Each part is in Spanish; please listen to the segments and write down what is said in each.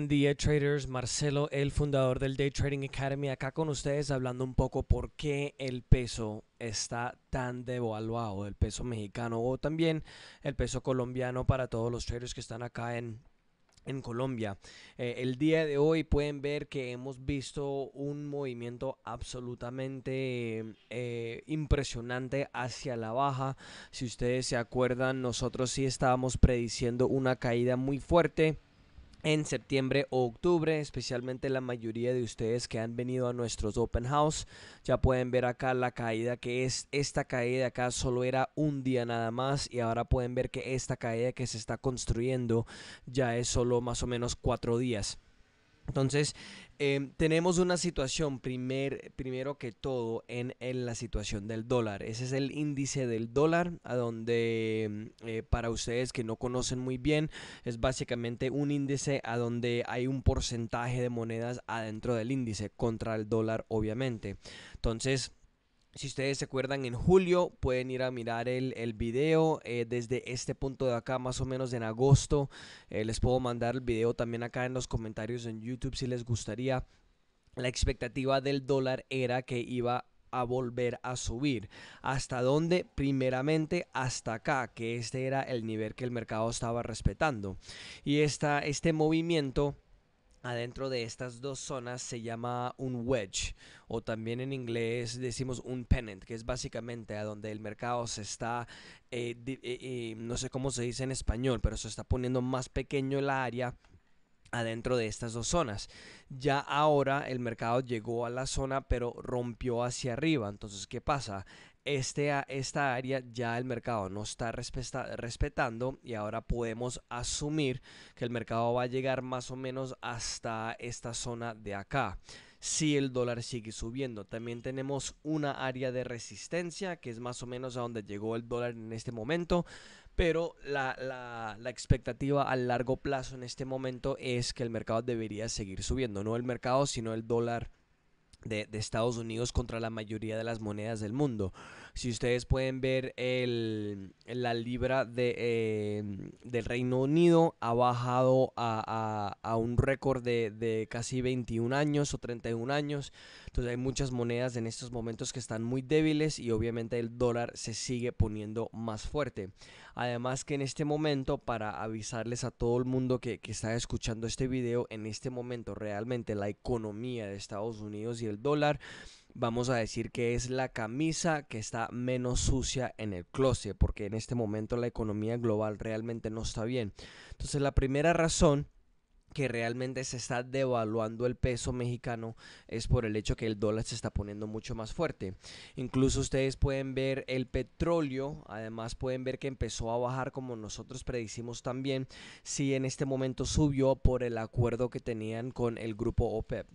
buen día traders. Marcelo, el fundador del Day Trading Academy, acá con ustedes hablando un poco por qué el peso está tan devaluado, el peso mexicano o también el peso colombiano para todos los traders que están acá en en Colombia. Eh, el día de hoy pueden ver que hemos visto un movimiento absolutamente eh, impresionante hacia la baja. Si ustedes se acuerdan, nosotros sí estábamos prediciendo una caída muy fuerte en septiembre o octubre, especialmente la mayoría de ustedes que han venido a nuestros open house. Ya pueden ver acá la caída que es esta caída acá solo era un día nada más y ahora pueden ver que esta caída que se está construyendo ya es solo más o menos cuatro días. Entonces, em, tenemos una situación, primer, primero que todo, en, la situación del dólar. Ese es el índice del dólar, a donde em, eh, para ustedes que no conocen muy bien, es básicamente un índice a donde hay un porcentaje de monedas adentro del índice, contra el dólar, obviamente. Entonces, si ustedes se acuerdan, en julio pueden ir a mirar el, video eh, desde este punto de acá, más o menos en agosto. Eh, les puedo mandar el video también acá en los comentarios en YouTube si les gustaría. La expectativa del dólar era que iba a volver a subir. ¿Hasta dónde? Primeramente hasta acá, que este era el nivel que el mercado estaba respetando. Y esta, este movimiento adentro de estas dos zonas se llama un wedge o también en inglés decimos un pennant, que es básicamente a donde el mercado se está, eh, eh, eh, no sé cómo se dice en español, pero se está poniendo más pequeño la área adentro de estas dos zonas. Ya ahora el mercado llegó a la zona pero rompió hacia arriba. Entonces, ¿qué pasa? este, esta área ya el mercado no está respetando y ahora podemos asumir que el mercado va a llegar más o menos hasta esta zona de acá si el dólar sigue subiendo. También tenemos una área de resistencia que es más o menos a donde llegó el dólar en este momento. Pero la, la, expectativa a largo plazo en este momento es que el mercado debería seguir subiendo. No el mercado, sino el dólar de, Estados Unidos contra la mayoría de las monedas del mundo. Si ustedes pueden ver la libra em, del Reino Unido ha bajado a, un récord de, casi 21 años o 31 años. Entonces hay muchas monedas en estos momentos que están muy débiles y obviamente el dólar se sigue poniendo más fuerte. Además que en este momento, para avisarles a todo el mundo que, que está escuchando este video, en este momento realmente la economía de Estados Unidos y el dólar vamos a decir que es la camisa que está menos sucia en el closet, porque en este momento la economía global realmente no está bien. Entonces la primera razón que realmente se está devaluando el peso mexicano es por el hecho que el dólar se está poniendo mucho más fuerte. Incluso ustedes pueden ver el petróleo, además pueden ver que empezó a bajar como nosotros predicimos también, si en este momento subió por el acuerdo que tenían con el grupo OPEP.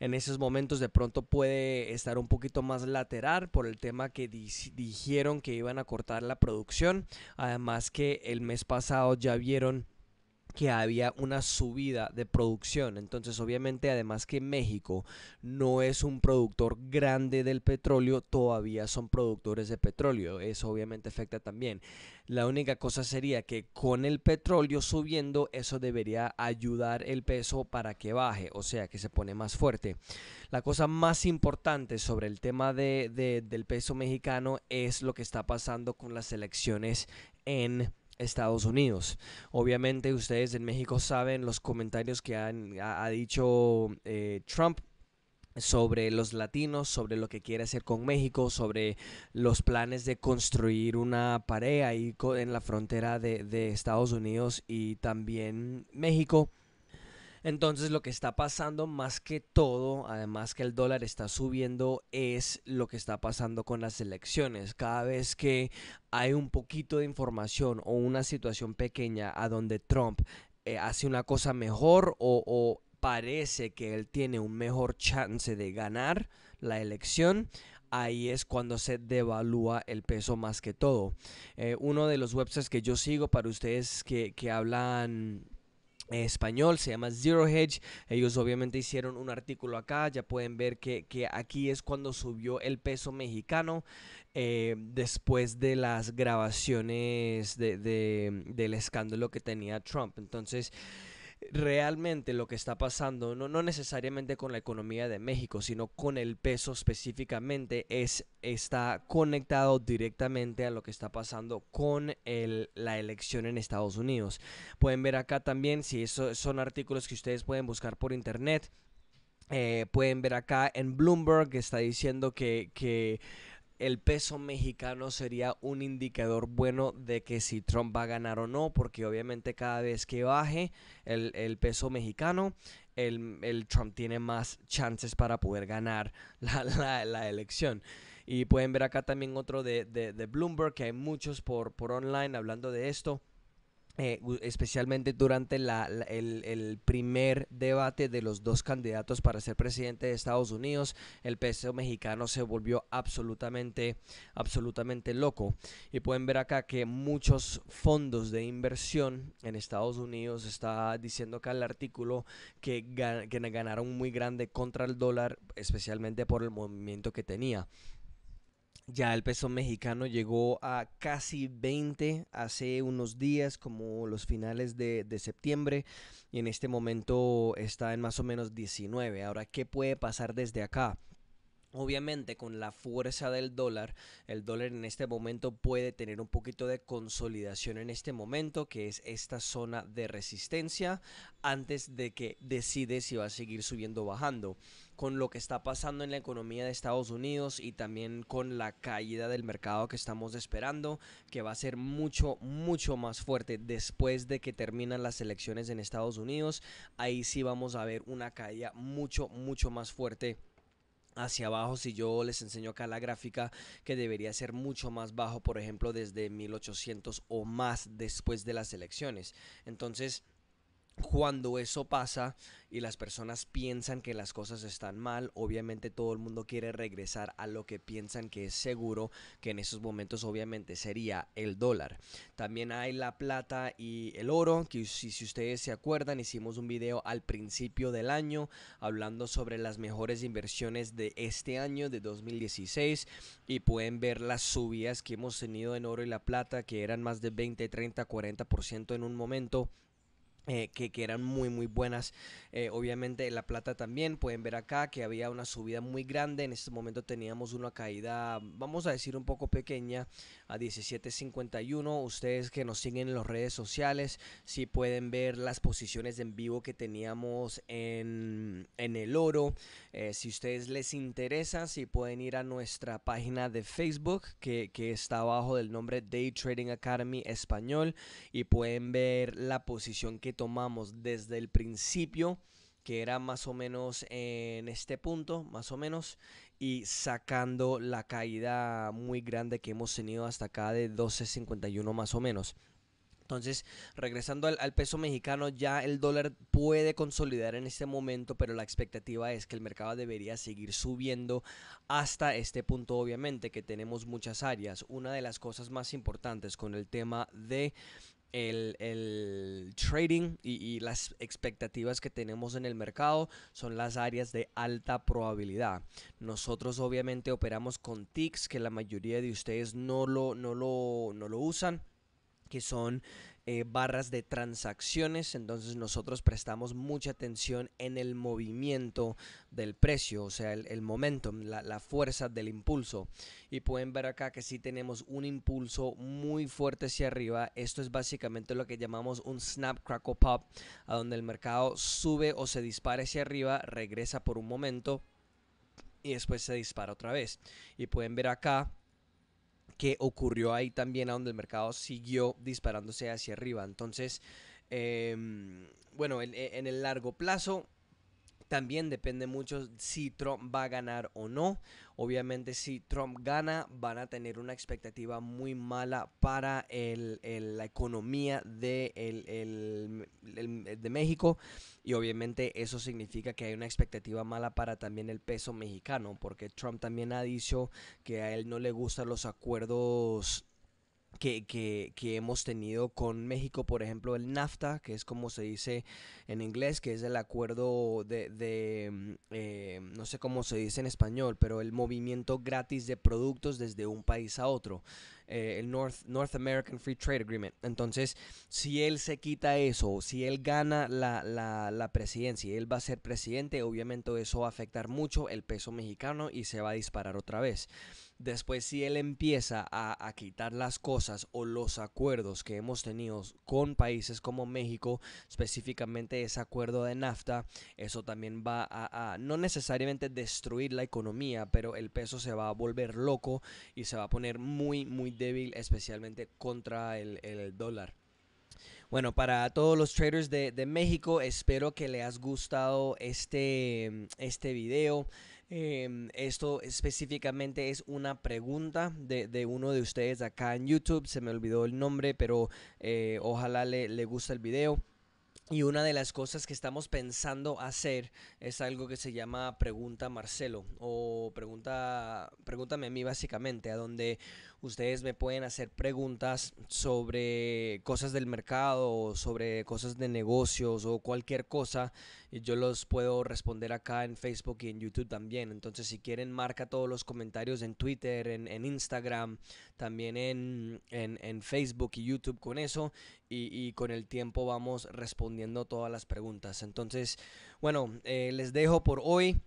E en esos momentos de pronto puede estar un poquito más lateral por el tema que dijeron que iban a cortar la producción, además que el mes pasado ya vieron que había una subida de producción. Entonces, obviamente, además que México no es un productor grande del petróleo, todavía son productores de petróleo. Eso obviamente afecta también. La única cosa sería que con el petróleo subiendo, eso debería ayudar el peso para que baje, o sea, que se pone más fuerte. La cosa más importante sobre el tema del peso mexicano es lo que está pasando con las elecciones en Estados Unidos. Obviamente ustedes en México saben los comentarios que ha, dicho eh, Trump sobre los latinos, sobre lo que quiere hacer con México, sobre los planes de construir una pared ahí en la frontera de Estados Unidos y también México. Entonces lo que está pasando más que todo, además que el dólar está subiendo, es lo que está pasando con las elecciones. Cada vez que hay un poquito de información o una situación pequeña a donde Trump eh, hace una cosa mejor o, parece que él tiene un mejor chance de ganar la elección, ahí es cuando se devalúa el peso más que todo. Eh, uno de los websites que yo sigo para ustedes que, que hablan español, se llama Zero Hedge. Ellos obviamente hicieron un artículo acá, ya pueden ver que, aquí es cuando subió el peso mexicano eh, después de las grabaciones del escándalo que tenía Trump. Entonces, realmente lo que está pasando, no, no, necesariamente con la economía de México, sino con el peso específicamente, es, está conectado directamente a lo que está pasando con la elección en Estados Unidos. Pueden ver acá también, si esos son artículos que ustedes pueden buscar por internet. Eh, pueden ver acá en Bloomberg que está diciendo que, que el peso mexicano sería un indicador bueno de que si Trump va a ganar o no, porque obviamente cada vez que baje el, peso mexicano, el, Trump tiene más chances para poder ganar la, elección. Y pueden ver acá también otro de, de, de Bloomberg, que hay muchos por, por online hablando de esto. Eh, especialmente durante la, el, primer debate de los dos candidatos para ser presidente de Estados Unidos, el peso mexicano se volvió absolutamente, absolutamente loco. Y pueden ver acá que muchos fondos de inversión en Estados Unidos está diciendo acá el artículo que, que ganaron muy grande contra el dólar, especialmente por el movimiento que tenía. Ya el peso mexicano llegó a casi 20 hace unos días, como los finales de, septiembre, y en este momento está en más o menos 19. Ahora, ¿qué puede pasar desde acá? Obviamente con la fuerza del dólar, el dólar en este momento puede tener un poquito de consolidación en este momento, que es esta zona de resistencia, antes de que decide si va a seguir subiendo o bajando con lo que está pasando en la economía de Estados Unidos y también con la caída del mercado que estamos esperando, que va a ser mucho, mucho más fuerte después de que terminan las elecciones en Estados Unidos. Ahí sí vamos a ver una caída mucho, mucho más fuerte hacia abajo si yo les enseño acá la gráfica que debería ser mucho más bajo por ejemplo desde 1800 o más después de las elecciones entonces cuando eso pasa y las personas piensan que las cosas están mal, obviamente todo el mundo quiere regresar a lo que piensan que es seguro, que en esos momentos obviamente sería el dólar. También hay la plata y el oro, que si, ustedes se acuerdan, hicimos un video al principio del año hablando sobre las mejores inversiones de este año, de 2016, y pueden ver las subidas que hemos tenido en oro y la plata, que eran más de 20, 30, 40% en un momento eh, que, eran muy muy buenas. Eh, obviamente La Plata también, pueden ver acá que había una subida muy grande, en este momento teníamos una caída, vamos a decir un poco pequeña, a 17.51. Ustedes que nos siguen en las redes sociales, si pueden ver las posiciones en vivo que teníamos en, el oro. Eh, si ustedes les interesa, si pueden ir a nuestra página de Facebook, que, está abajo del nombre Day Trading Academy Español, y pueden ver la posición que tomamos desde el principio, que era más o menos en este punto, más o menos, y sacando la caída muy grande que hemos tenido hasta acá de 12.51 más o menos. Entonces, regresando al, al, peso mexicano, ya el dólar puede consolidar en este momento, pero la expectativa es que el mercado debería seguir subiendo hasta este punto, obviamente, que tenemos muchas áreas. Una de las cosas más importantes con el tema de el, trading y, las expectativas que tenemos en el mercado son las áreas de alta probabilidad. Nosotros obviamente operamos con ticks que la mayoría de ustedes no lo, no lo, no lo usan que son eh, barras de transacciones, entonces nosotros prestamos mucha atención en el movimiento del precio, o sea, el, momento, la, fuerza del impulso. Y pueden ver acá que si tenemos un impulso muy fuerte hacia arriba. Esto es básicamente lo que llamamos un snap, crackle, pop, a donde el mercado sube o se dispara hacia arriba, regresa por un momento y después se dispara otra vez. Y pueden ver acá que ocurrió ahí también, a donde el mercado siguió disparándose hacia arriba. Entonces, em, bueno, en, el largo plazo también depende mucho si Trump va a ganar o no. Obviamente si Trump gana van a tener una expectativa muy mala para el, la economía de, el, de México y obviamente eso significa que hay una expectativa mala para también el peso mexicano porque Trump también ha dicho que a él no le gustan los acuerdos que, que, hemos tenido con México, por ejemplo, el NAFTA, que es como se dice en inglés, que es el acuerdo de, de mm, eh, no sé cómo se dice en español, pero el movimiento gratis de productos desde un país a otro, eh, el North, North American Free Trade Agreement. Entonces, si él se quita eso, si él gana la, la, la presidencia y él va a ser presidente, obviamente eso va a afectar mucho el peso mexicano y se va a disparar otra vez después si él empieza a, quitar las cosas o los acuerdos que hemos tenido con países como México, específicamente ese acuerdo de NAFTA, eso también va a, no necesariamente destruir la economía, pero el peso se va a volver loco y se va a poner muy, muy débil, especialmente contra el, dólar. Bueno, para todos los traders de, México, espero que les haya gustado este, este video. Em, esto específicamente es una pregunta de, de, uno de ustedes acá en YouTube. Se me olvidó el nombre, pero eh, ojalá le, le guste el video. Y una de las cosas que estamos pensando hacer es algo que se llama Pregunta Marcelo o pregunta, Pregúntame a mí básicamente, a donde ustedes me pueden hacer preguntas sobre cosas del mercado, o sobre cosas de negocios o cualquier cosa. Y yo los puedo responder acá en Facebook y en YouTube también. Entonces si quieren marca todos los comentarios en Twitter, en, Instagram, también en Facebook y YouTube con eso y, con el tiempo vamos respondiendo todas las preguntas. Entonces, bueno, eh, les dejo por hoy.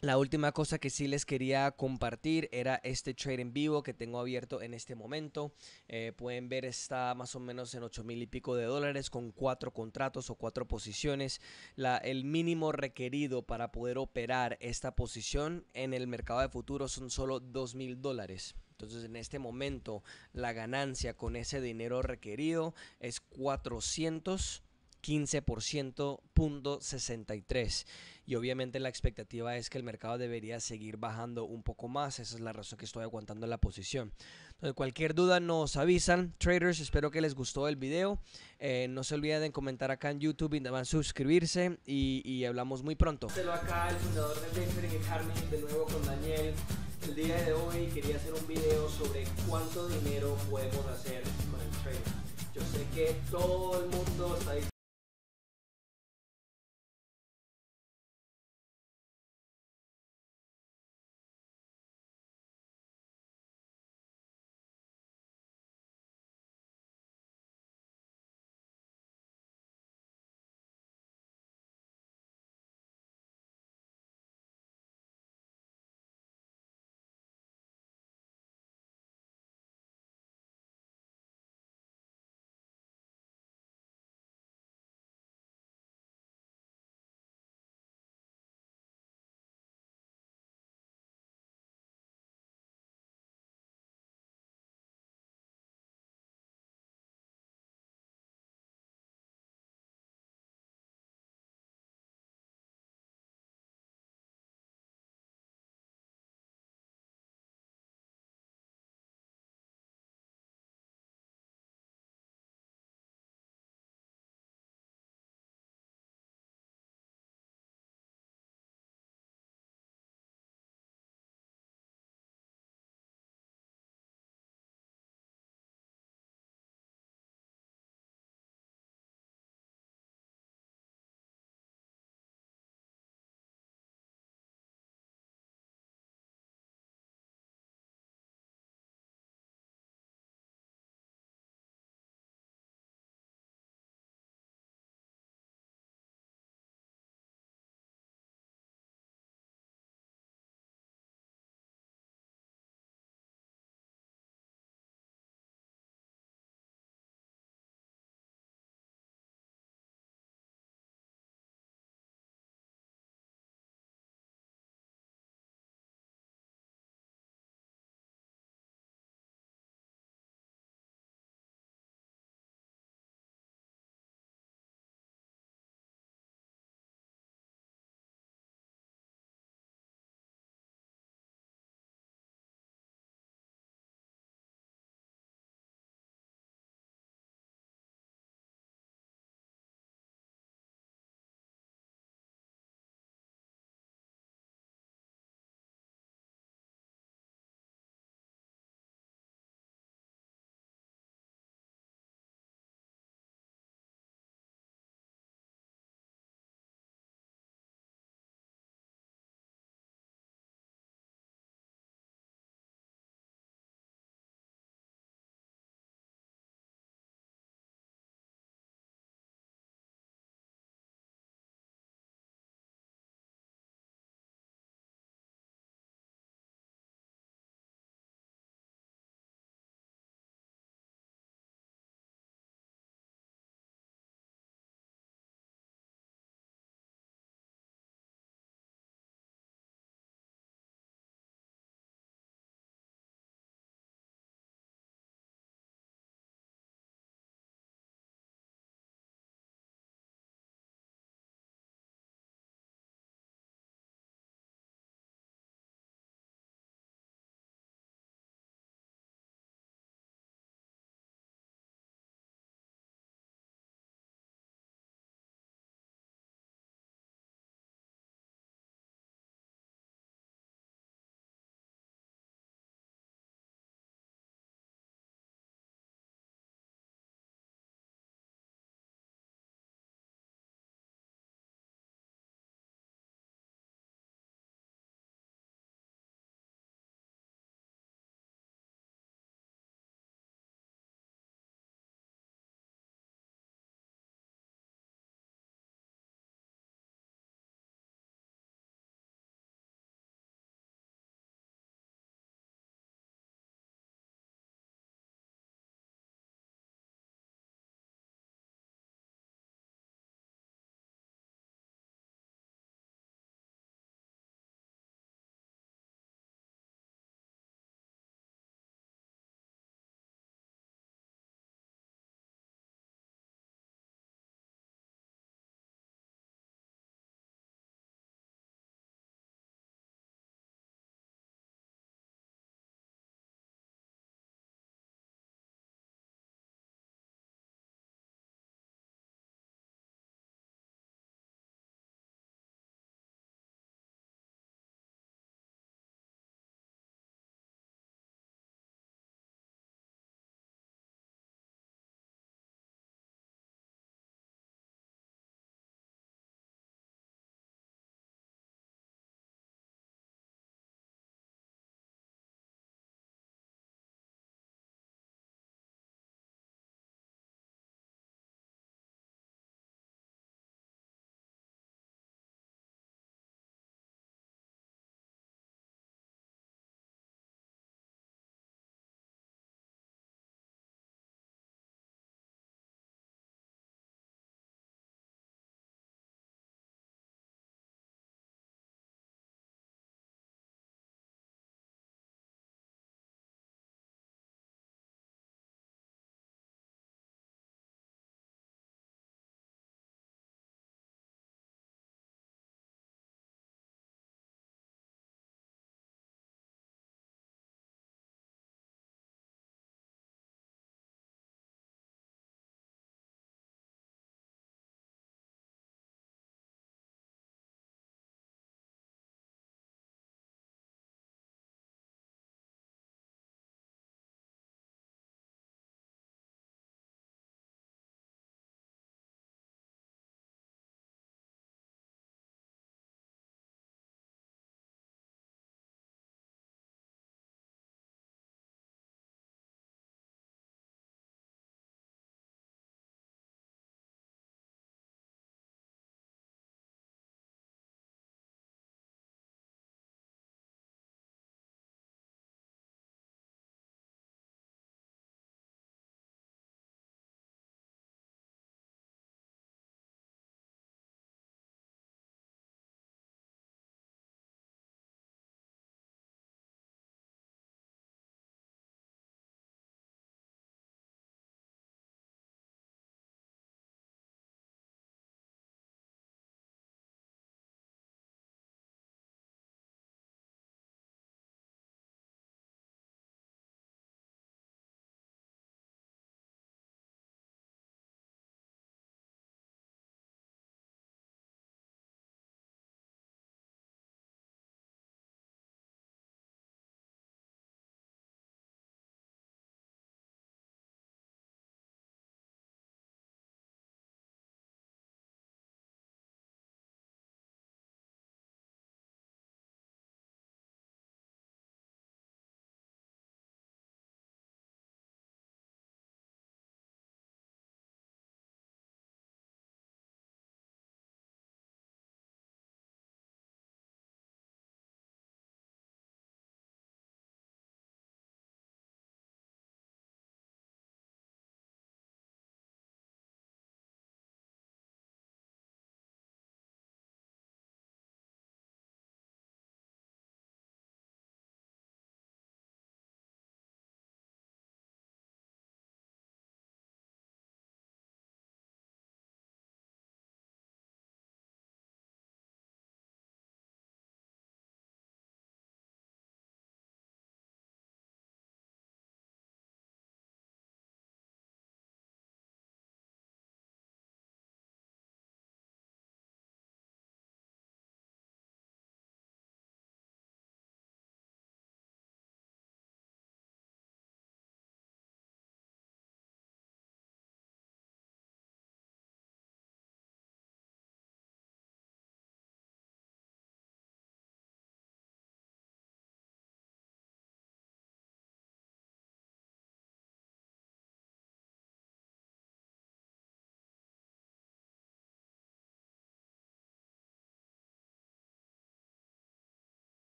La última cosa que sí les quería compartir era este trade en vivo que tengo abierto en este momento. Eh, pueden ver está más o menos en 8 mil y pico de dólares con cuatro contratos o cuatro posiciones. La, el mínimo requerido para poder operar esta posición en el mercado de futuro son solo 2 mil dólares. Entonces en este momento la ganancia con ese dinero requerido es 415.63 Y obviamente la expectativa es que el mercado debería seguir bajando un poco más. Esa es la razón que estoy aguantando la posición. Entonces, cualquier duda nos avisan. Traders, espero que les gustó el video. Eh, no se olviden de comentar acá en YouTube y también suscribirse. Y, hablamos muy pronto. El día de hoy quería hacer un video sobre cuánto dinero podemos hacer con el trading. Yo sé que todo el mundo está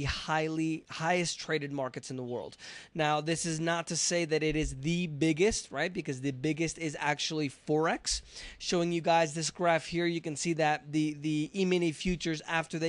the highly highest traded markets in the world. Now, this is not to say that it is the biggest, right? Because the biggest is actually forex. Showing you guys this graph here, you can see that the the E-mini futures after they